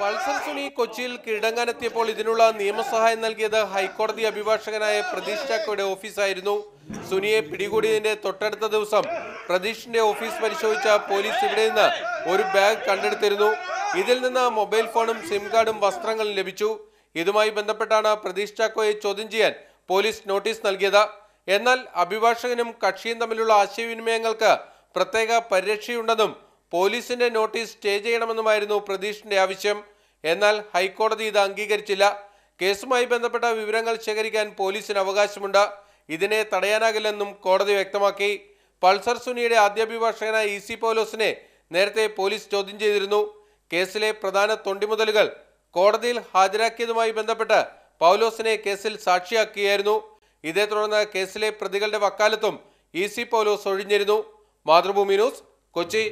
Pulsar Suni കൊച്ചിയിൽ കീഴടങ്ങാനെത്തിയപ്പോൾ ഇതിനുള്ള നിയമസഹായം നൽകിയത് ഹൈക്കോടതി അഭിഭാഷകനായ പ്രതീഷ് ചാക്കോയുടെ ഓഫീസായിരുന്നു സുനിയെ പിടികൂടിയതിന്റെ തൊട്ടടുത്ത ദിവസം പ്രതീഷിന്റെ ഓഫീസ് പരിശോധിച്ച പോലീസ് ഇവിടെ നിന്ന് ഒരു ബാഗ് കണ്ടെടുത്തിരുന്നു ഇതിൽ നിന്ന് മൊബൈൽ ഫോണും സിം കാർഡും വസ്ത്രങ്ങളും ലഭിച്ചു ഇതുമായി ബന്ധപ്പെട്ടാണ് പ്രതീഷ് ചാക്കോയെ ചോദ്യം ചെയ്യാൻ പോലീസ് നോട്ടീസ് നൽകിയത് എന്നാൽ അഭിഭാഷകനും കക്ഷിയും തമ്മിലുള്ള ആശയവിനിമയങ്ങൾക്ക് പ്രത്യേക പരിരക്ഷയുണ്ടെന്നും പോലീസിന്റെ നോട്ടീസ് സ്റ്റേ ചെയ്യണമെന്നുമായിരുന്നു പ്രതീഷിന്റെ ആവശ്യം എന്നാൽ ഹൈക്കോടതി ഇത് അംഗീകരിച്ചില്ല കേസുമായി ബന്ധപ്പെട്ട വിവരങ്ങൾ ശേഖരിക്കാൻ പോലീസിന് അവകാശമുണ്ട് ഇതിനെ തടയാനാകില്ലെന്നും കോടതി വ്യക്തമാക്കി പൾസർ സുനിയുടെ അഭിഭാഷകനായ ഇ സി പോലോസിനെ നേരത്തെ പോലീസ് ചോദ്യം ചെയ്തിരുന്നു കേസിലെ പ്രധാന തൊണ്ടിമുതലുകൾ കോടതിയിൽ ഹാജരാക്കിയതുമായി ബന്ധപ്പെട്ട് പൗലോസിനെ കേസിൽ സാക്ഷിയാക്കിയായിരുന്നു ഇതേ തുടർന്ന് കേസിലെ പ്രതികളുടെ വക്കാലത്തും ഇ സി പൗലോസ് ഒഴിഞ്ഞിരുന്നു മാതൃഭൂമി ന്യൂസ് കൊച്ചി